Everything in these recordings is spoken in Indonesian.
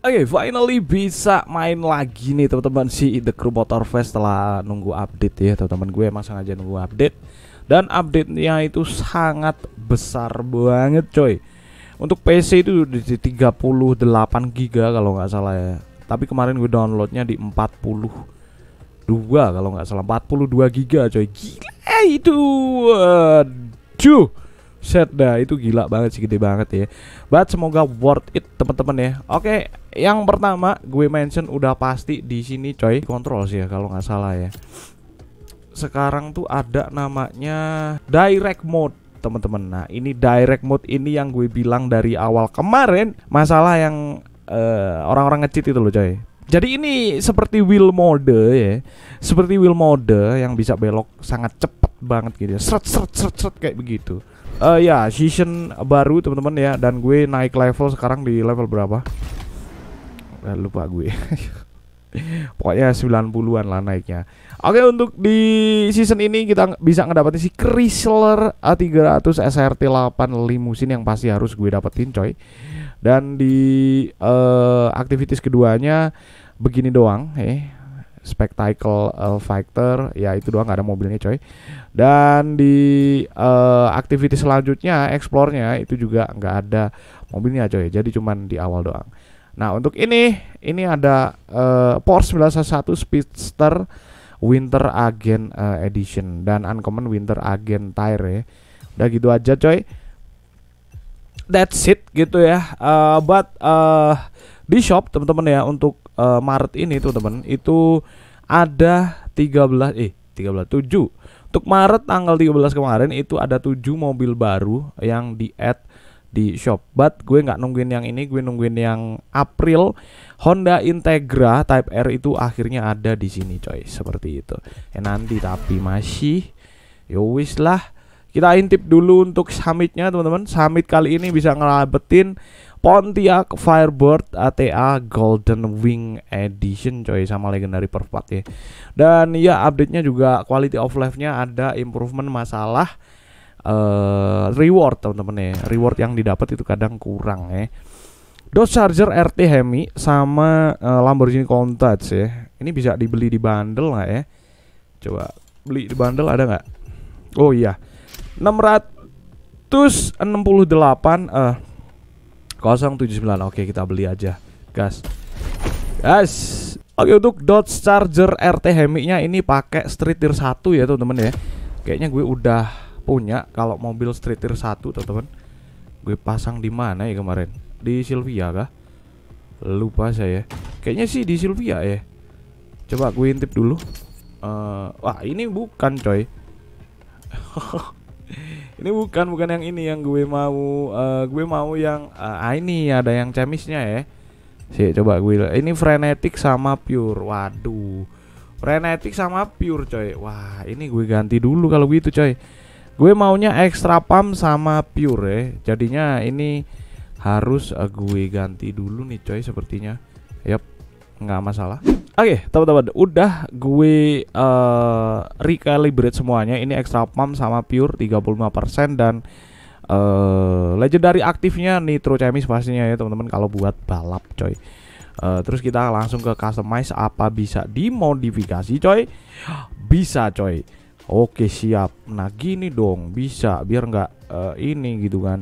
Oke, okay, finally bisa main lagi nih teman-teman si The Crew Motor Fest setelah nunggu update ya teman-teman gue emang sengaja nunggu update dan update-nya itu sangat besar banget coy. Untuk PC itu di 38 GB kalau nggak salah ya. Tapi kemarin gue downloadnya di 42 kalau nggak salah 42 giga, coy. Gila itu. Aduh. Set dah itu gila banget sih gede banget ya. But semoga worth it teman-teman ya. Oke, yang pertama gue mention udah pasti di sini coy kontrol sih ya kalau nggak salah ya. Sekarang tuh ada namanya direct mode teman-teman. Nah, ini direct mode ini yang gue bilang dari awal kemarin masalah yang orang eh, orang-orang ngecit itu loh coy. Jadi ini seperti wheel mode ya. Seperti wheel mode yang bisa belok sangat cepat banget gitu ya. Seret seret seret seret kayak begitu uh, ya season baru teman-teman ya dan gue naik level sekarang di level berapa nah, lupa gue pokoknya 90-an lah naiknya oke untuk di season ini kita bisa ngedapetin si Chrysler A300 SRT 8 limusin yang pasti harus gue dapetin coy dan di uh, aktivitas keduanya begini doang eh Spectacle uh, Fighter ya itu doang nggak ada mobilnya coy dan di uh, eh, activity selanjutnya explore-nya itu juga nggak ada mobilnya coy jadi cuman di awal doang nah untuk ini ini ada uh, Porsche 911 Speedster Winter Agent uh, Edition dan Uncommon Winter Agent Tire ya udah gitu aja coy that's it gitu ya uh, but uh, di shop teman-teman ya untuk uh, Maret ini tuh teman itu ada 13 eh 13 7 untuk Maret tanggal 13 kemarin itu ada 7 mobil baru yang di add di shop. But gue nggak nungguin yang ini, gue nungguin yang April. Honda Integra Type R itu akhirnya ada di sini, coy. Seperti itu. Eh nanti tapi masih yowis ya lah. Kita intip dulu untuk summitnya teman-teman. Summit kali ini bisa ngelabetin Pontiac Firebird ATA Golden Wing Edition coy sama legendary perfect ya. Dan ya update-nya juga quality of life-nya ada improvement masalah uh, reward teman-teman ya. Reward yang didapat itu kadang kurang ya. Dodge Charger RT Hemi sama uh, Lamborghini Countach ya. Ini bisa dibeli di bundle nggak ya? Coba beli di bundle ada nggak? Oh iya. 668 eh uh, 079 Oke kita beli aja Gas Gas Oke untuk Dodge Charger RT Hemi nya ini pakai street tier 1 ya teman-teman ya Kayaknya gue udah punya kalau mobil street tier 1 teman-teman Gue pasang di mana ya kemarin Di Sylvia kah? Lupa saya Kayaknya sih di Sylvia ya Coba gue intip dulu uh, Wah ini bukan coy ini bukan bukan yang ini yang gue mau uh, gue mau yang uh, ah ini ada yang cemisnya ya sih coba gue ini frenetik sama pure waduh frenetik sama pure coy wah ini gue ganti dulu kalau gitu coy gue maunya extra pam sama pure ya jadinya ini harus uh, gue ganti dulu nih coy sepertinya yep nggak masalah. Oke, okay, teman-teman, udah gue uh, recalibrate semuanya. Ini extra pump sama pure 35% dan uh, legendary aktifnya nitro chemis pastinya ya, teman-teman kalau buat balap, coy. Uh, terus kita langsung ke customize apa bisa dimodifikasi, coy? Bisa, coy. Oke, siap. Nah, gini dong, bisa biar nggak uh, ini gitu kan.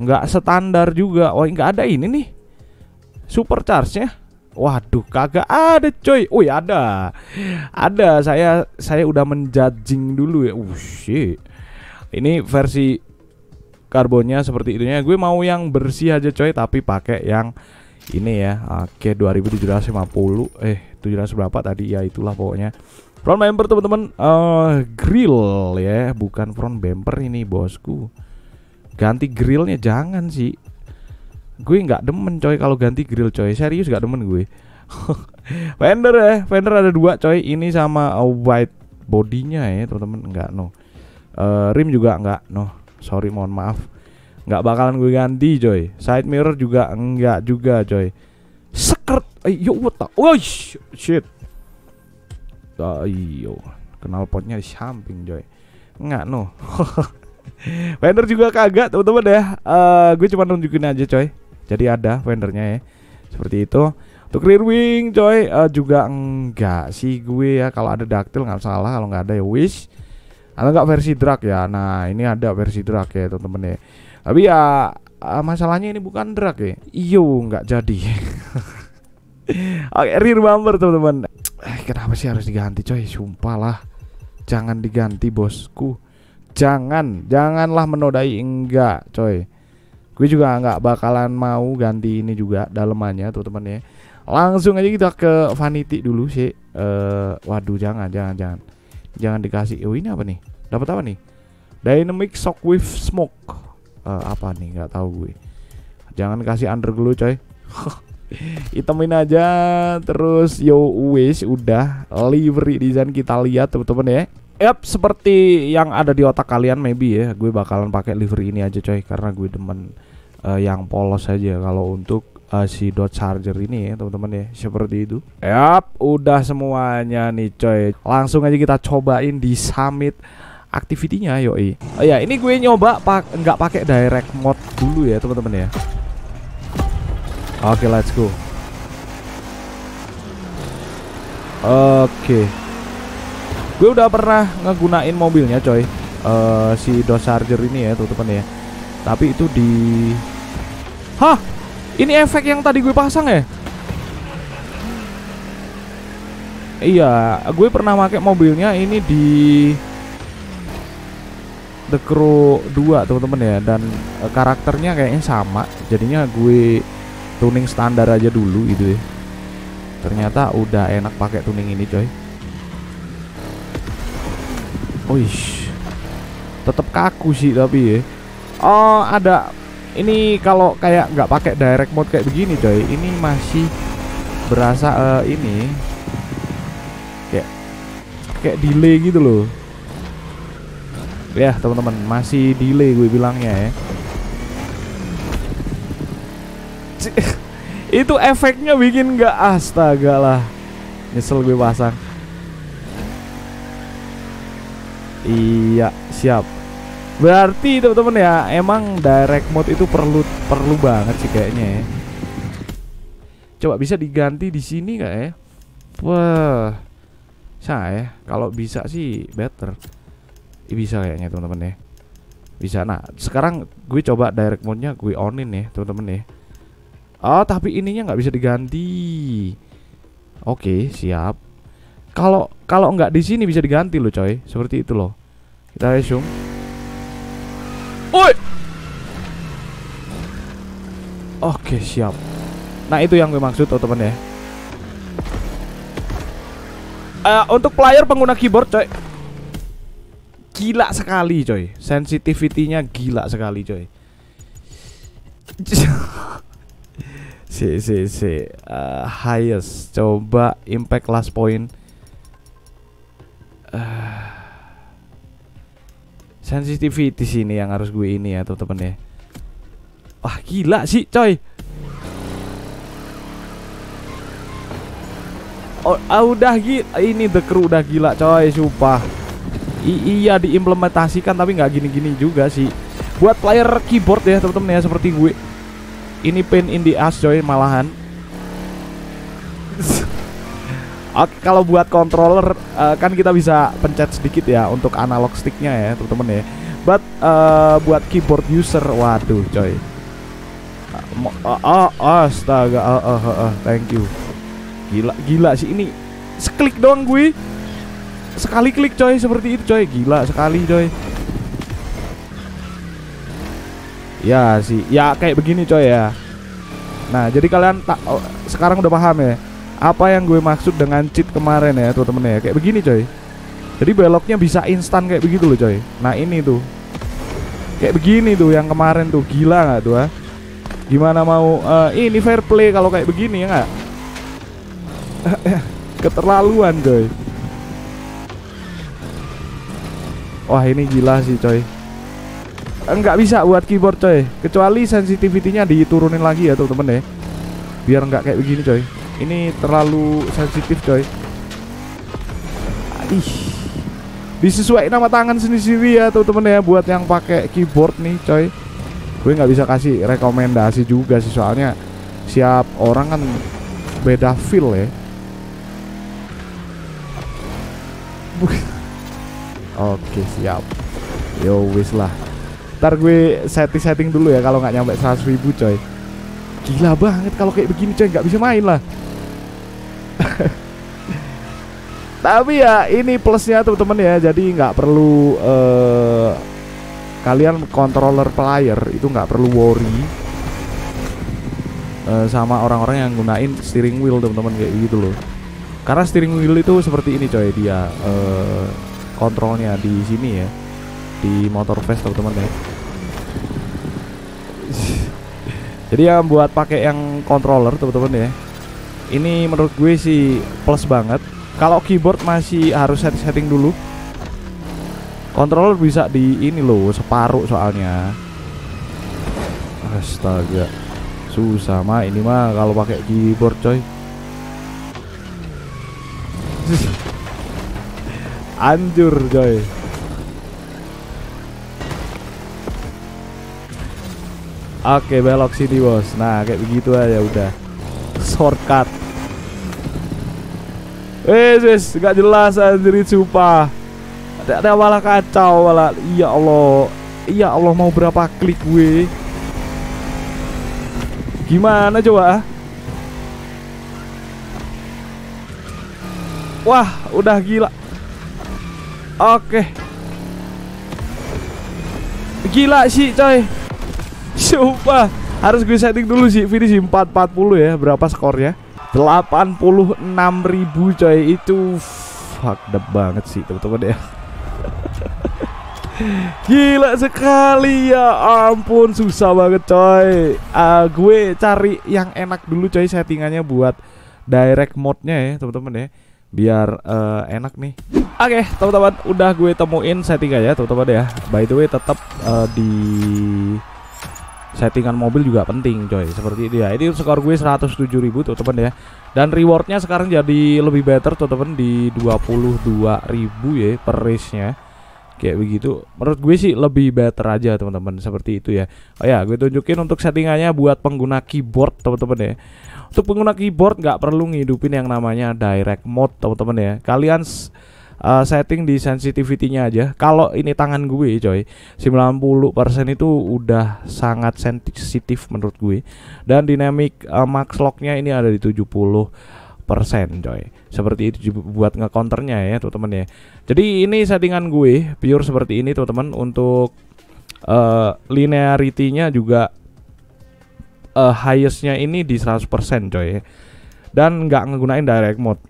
Nggak standar juga. Oh, nggak ada ini nih. Supercharge-nya Waduh, kagak ada coy. Oh, ya ada. Ada. Saya saya udah menjudging dulu ya. Uh, shit. Ini versi karbonnya seperti itunya. Gue mau yang bersih aja coy, tapi pakai yang ini ya. Oke, 2750. Eh, 700 berapa tadi? Ya itulah pokoknya. Front bumper teman-teman uh, grill ya, bukan front bumper ini bosku. Ganti grillnya jangan sih gue nggak demen coy kalau ganti grill coy serius nggak demen gue fender ya fender ada dua coy ini sama white bodinya ya teman-teman nggak no uh, rim juga nggak no sorry mohon maaf nggak bakalan gue ganti coy side mirror juga nggak juga coy sekret ayo eh, what oh shit ayo ah, kenal potnya di samping coy nggak no Fender juga kagak teman-teman ya. Uh, gue cuma nunjukin aja coy. Jadi ada vendernya ya. Seperti itu. Untuk rear wing coy uh, juga enggak sih gue ya kalau ada daktil nggak salah kalau nggak ada ya wish atau enggak versi drag ya nah ini ada versi drag ya temen-temen ya tapi ya uh, masalahnya ini bukan drag ya iyo nggak jadi oke rear bumper temen-temen eh, kenapa sih harus diganti coy sumpah lah jangan diganti bosku jangan janganlah menodai enggak coy gue juga nggak bakalan mau ganti ini juga dalemannya tuh teman ya langsung aja kita ke vanity dulu sih eh, uh, waduh jangan jangan jangan jangan dikasih oh ini apa nih dapat apa nih dynamic with smoke uh, apa nih nggak tahu gue jangan kasih underglow coy itemin aja terus yo wish udah livery design kita lihat teman-teman ya Yap, seperti yang ada di otak kalian maybe ya. Gue bakalan pakai livery ini aja coy karena gue demen uh, yang polos saja kalau untuk uh, si Dodge Charger ini ya teman-teman ya seperti itu yap udah semuanya nih coy langsung aja kita cobain di summit aktivitinya yoi oh ya ini gue nyoba pak nggak pakai direct mode dulu ya teman-teman ya oke okay, let's go oke okay. gue udah pernah ngegunain mobilnya coy uh, si Dodge Charger ini ya teman-teman ya tapi itu di Hah? Ini efek yang tadi gue pasang ya? Iya, gue pernah pakai mobilnya ini di The Crow 2 teman-teman ya dan e, karakternya kayaknya sama. Jadinya gue tuning standar aja dulu itu, ya. Ternyata udah enak pakai tuning ini, coy. Oish. Tetap kaku sih tapi ya oh ada ini kalau kayak nggak pakai direct mode kayak begini coy ini masih berasa uh, ini kayak kayak delay gitu loh ya teman-teman masih delay gue bilangnya ya C itu efeknya bikin nggak astaga lah nyesel gue pasang iya siap Berarti teman-teman ya, emang direct mode itu perlu perlu banget sih kayaknya ya. Coba bisa diganti di sini nggak ya? Wah, saya kalau bisa sih better. Bisa kayaknya teman-teman ya. Bisa. Nah, sekarang gue coba direct mode-nya gue onin ya, teman-teman ya. Oh, tapi ininya nggak bisa diganti. Oke, siap. Kalau kalau nggak di sini bisa diganti loh, coy. Seperti itu loh. Kita resume. Woi. Oke, siap. Nah, itu yang gue maksud, oh, teman ya. Uh, untuk player pengguna keyboard, coy. Gila sekali, coy. Sensitivitinya gila sekali, coy. si si si eh, highest coba impact last point uh, sensitivity sini yang harus gue ini ya temen-temen ya wah gila sih coy Oh, ah, udah gila ini the crew udah gila coy sumpah I iya diimplementasikan tapi nggak gini-gini juga sih buat player keyboard ya temen-temen ya seperti gue ini pain in the ass coy malahan Oke, kalau buat controller uh, kan kita bisa pencet sedikit ya untuk analog sticknya ya, teman-teman ya. But uh, buat keyboard user, waduh, coy. Uh, oh, uh, astaga, uh, uh, uh, uh, thank you. Gila, gila sih ini. Seklik dong gue. Sekali klik coy seperti itu coy, gila sekali coy. Ya sih, ya kayak begini coy ya. Nah, jadi kalian tak oh, sekarang udah paham ya apa yang gue maksud dengan cheat kemarin ya tuh temen ya kayak begini coy jadi beloknya bisa instan kayak begitu loh coy nah ini tuh kayak begini tuh yang kemarin tuh gila nggak tuh ah gimana mau uh, ini fair play kalau kayak begini ya nggak keterlaluan coy wah ini gila sih coy nggak bisa buat keyboard coy kecuali sensitivitinya diturunin lagi ya tuh temen ya biar nggak kayak begini coy ini terlalu sensitif coy Ih Disesuaikan sama tangan sendiri ya teman-teman ya Buat yang pakai keyboard nih coy Gue nggak bisa kasih rekomendasi juga sih Soalnya siap orang kan beda feel ya Oke siap Yo wis lah Ntar gue setting-setting dulu ya kalau nggak nyampe 100 ribu coy Gila banget kalau kayak begini coy nggak bisa main lah Tapi ya ini plusnya teman-teman ya. Jadi nggak perlu uh, kalian controller player itu nggak perlu worry uh, sama orang-orang yang gunain steering wheel teman-teman kayak gitu loh. Karena steering wheel itu seperti ini coy dia uh, kontrolnya di sini ya di motor fest teman-teman ya. Jadi ya buat pakai yang controller teman-teman ya. Ini menurut gue sih plus banget kalau keyboard masih harus setting-setting dulu controller bisa di ini loh separuh soalnya astaga susah mah ini mah kalau pakai keyboard coy anjur coy Oke belok sini bos Nah kayak begitu aja udah Shortcut Eh, wes wes gak jelas sendiri sumpah. Ada ada malah kacau malah. Ya Allah. Ya Allah mau berapa klik gue? Gimana coba? Wah, udah gila. Oke. Gila sih, coy. Sumpah, harus gue setting dulu sih finish 440 ya, berapa skornya? 86.000 coy itu fuck the banget sih teman-teman ya Gila sekali ya ampun susah banget coy uh, Gue cari yang enak dulu coy settingannya buat direct mode-nya ya teman-teman ya Biar uh, enak nih Oke okay, teman-teman udah gue temuin settingannya teman-teman ya By the way tetap uh, di settingan mobil juga penting coy seperti dia, ya. ini skor gue 107 ribu tuh temen ya dan rewardnya sekarang jadi lebih better tuh temen di 22 ribu ya per race nya kayak begitu menurut gue sih lebih better aja teman-teman seperti itu ya oh ya gue tunjukin untuk settingannya buat pengguna keyboard teman-teman ya untuk pengguna keyboard nggak perlu ngidupin yang namanya direct mode teman-teman ya kalian uh, setting di sensitivity-nya aja. Kalau ini tangan gue, coy, 90% itu udah sangat sensitif menurut gue. Dan dynamic uh, eh, max lock-nya ini ada di 70 persen coy seperti itu buat ngekonternya ya teman-teman ya jadi ini settingan gue pure seperti ini teman-teman untuk uh, linearity-nya juga uh, highest-nya ini di 100% coy dan nggak ngegunain direct mode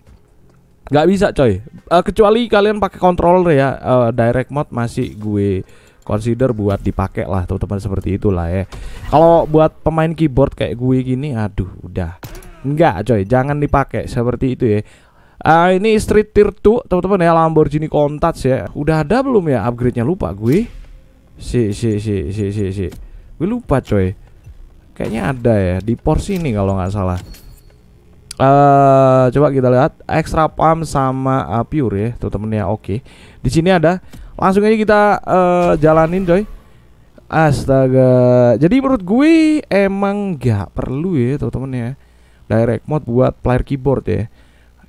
nggak bisa coy uh, kecuali kalian pakai controller ya uh, direct mode masih gue consider buat dipakai lah teman-teman seperti itulah ya kalau buat pemain keyboard kayak gue gini aduh udah nggak coy jangan dipakai seperti itu ya uh, ini street tier 2 teman-teman ya Lamborghini Countach ya udah ada belum ya upgrade-nya lupa gue si si si si si si gue lupa coy kayaknya ada ya di Porsche ini kalau nggak salah Uh, coba kita lihat extra pump sama uh, pure ya teman-teman ya oke okay. di sini ada langsung aja kita uh, jalanin coy astaga jadi menurut gue emang gak perlu ya teman-teman ya direct mode buat player keyboard ya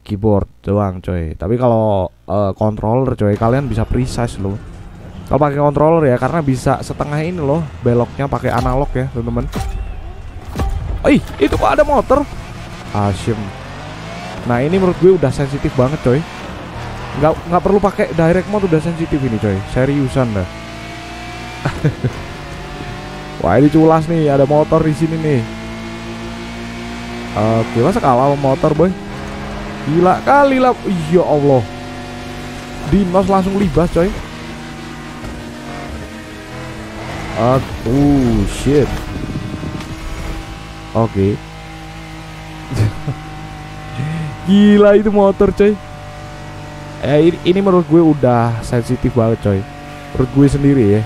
keyboard doang coy tapi kalau uh, controller coy kalian bisa precise loh kalau pakai controller ya karena bisa setengah ini loh beloknya pakai analog ya temen teman Ih, itu kok ada motor? Hashim nah ini menurut gue udah sensitif banget coy nggak nggak perlu pakai direct mode udah sensitif ini coy seriusan dah wah ini culas nih ada motor di sini nih oke masa kalah motor boy gila kali lah ya Allah Dinos langsung libas coy Uh, shit. Oke. Okay. Gila itu motor coy eh, ini, ini menurut gue udah sensitif banget coy Menurut gue sendiri ya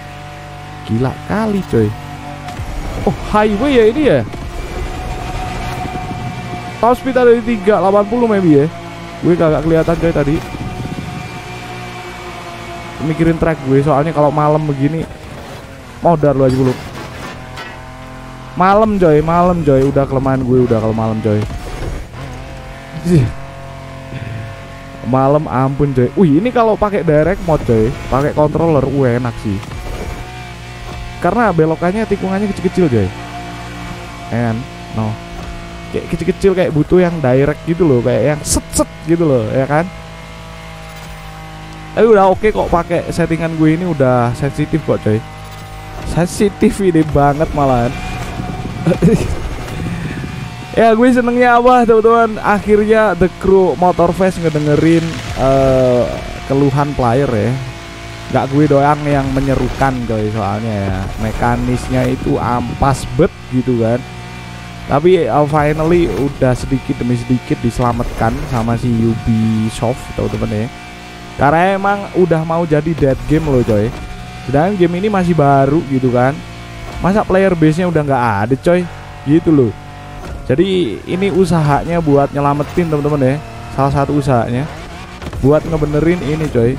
Gila kali coy Oh highway ya ini ya Top speed ada di 380 maybe ya Gue kagak kelihatan coy tadi Mikirin track gue soalnya kalau malam begini Modar lu aja dulu Malam coy, malam coy Udah kelemahan gue udah kalau malam coy malam ampun coy wih ini kalau pakai direct mode coy pakai controller uh enak sih karena belokannya tikungannya kecil-kecil coy and no kayak kecil-kecil kayak butuh yang direct gitu loh kayak yang set set gitu loh ya kan tapi udah oke okay kok pakai settingan gue ini udah sensitif kok coy sensitif ini banget malahan Ya gue senengnya apa teman-teman Akhirnya The Crew Motorfest ngedengerin uh, keluhan player ya Gak gue doang yang menyerukan coy soalnya ya Mekanisnya itu ampas bet gitu kan Tapi uh, finally udah sedikit demi sedikit diselamatkan sama si Ubisoft teman-teman ya Karena emang udah mau jadi dead game loh coy Sedangkan game ini masih baru gitu kan Masa player base-nya udah gak ada coy Gitu loh jadi ini usahanya buat nyelamatin teman-teman ya. Salah satu usahanya buat ngebenerin ini coy.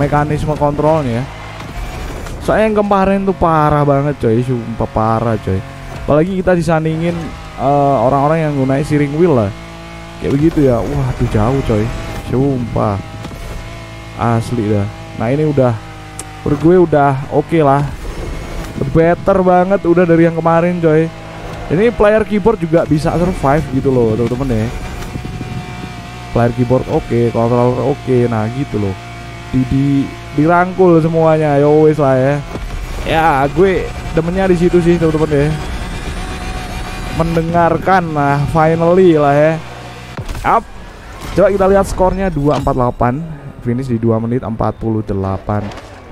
Mekanisme kontrolnya. Ya. Soalnya yang kemarin tuh parah banget coy, sumpah parah coy. Apalagi kita disandingin eh, orang-orang uh, yang gunain steering wheel lah. Kayak begitu ya. Wah, tuh jauh coy. Sumpah. Asli dah. Nah, ini udah Bergue udah oke okay lah better banget udah dari yang kemarin coy ini player keyboard juga bisa survive gitu loh teman-teman ya. Player keyboard oke, okay, controller oke, okay, nah gitu loh. Di, di dirangkul semuanya, ya wes lah ya. Ya gue demennya di situ sih teman-teman ya. Mendengarkan nah finally lah ya. Up. Coba kita lihat skornya 248 finish di 2 menit 48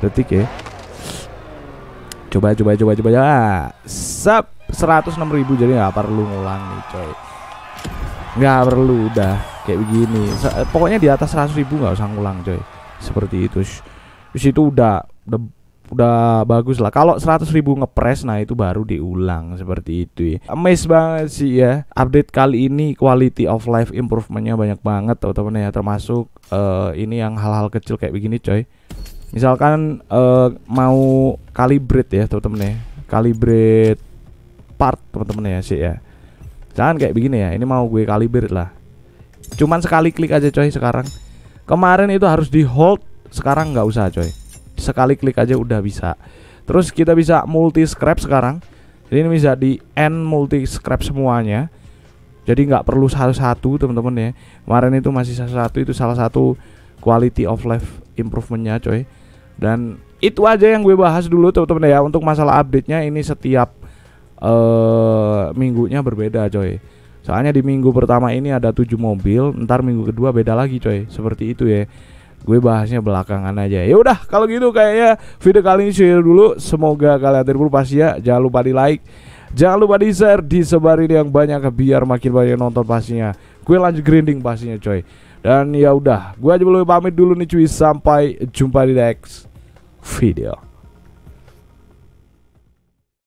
detik ya. Coba coba coba coba ya. Sap enam ribu jadi nggak perlu ngulang nih coy nggak perlu udah kayak begini eh, pokoknya di atas seratus ribu nggak usah ngulang coy seperti itu terus itu udah udah udah bagus lah kalau 100 ribu ngepres nah itu baru diulang seperti itu ya amazed banget sih ya update kali ini quality of life improvementnya banyak banget teman-teman ya termasuk uh, ini yang hal-hal kecil kayak begini coy misalkan uh, mau kalibrate ya teman-teman ya kalibrate part teman-teman ya sih ya jangan kayak begini ya ini mau gue kalibir lah cuman sekali klik aja coy sekarang kemarin itu harus di hold sekarang nggak usah coy sekali klik aja udah bisa terus kita bisa multi scrap sekarang jadi ini bisa di end multi scrap semuanya jadi nggak perlu satu satu teman-teman ya kemarin itu masih satu itu salah satu quality of life improvementnya coy dan itu aja yang gue bahas dulu teman-teman ya untuk masalah update nya ini setiap uh, minggunya berbeda coy soalnya di minggu pertama ini ada tujuh mobil ntar minggu kedua beda lagi coy seperti itu ya gue bahasnya belakangan aja ya udah kalau gitu kayaknya video kali ini share dulu semoga kalian terhibur pasti ya jangan lupa di like jangan lupa di share disebarin yang banyak biar makin banyak nonton pastinya gue lanjut grinding pastinya coy dan ya udah gue aja belum pamit dulu nih cuy sampai jumpa di next video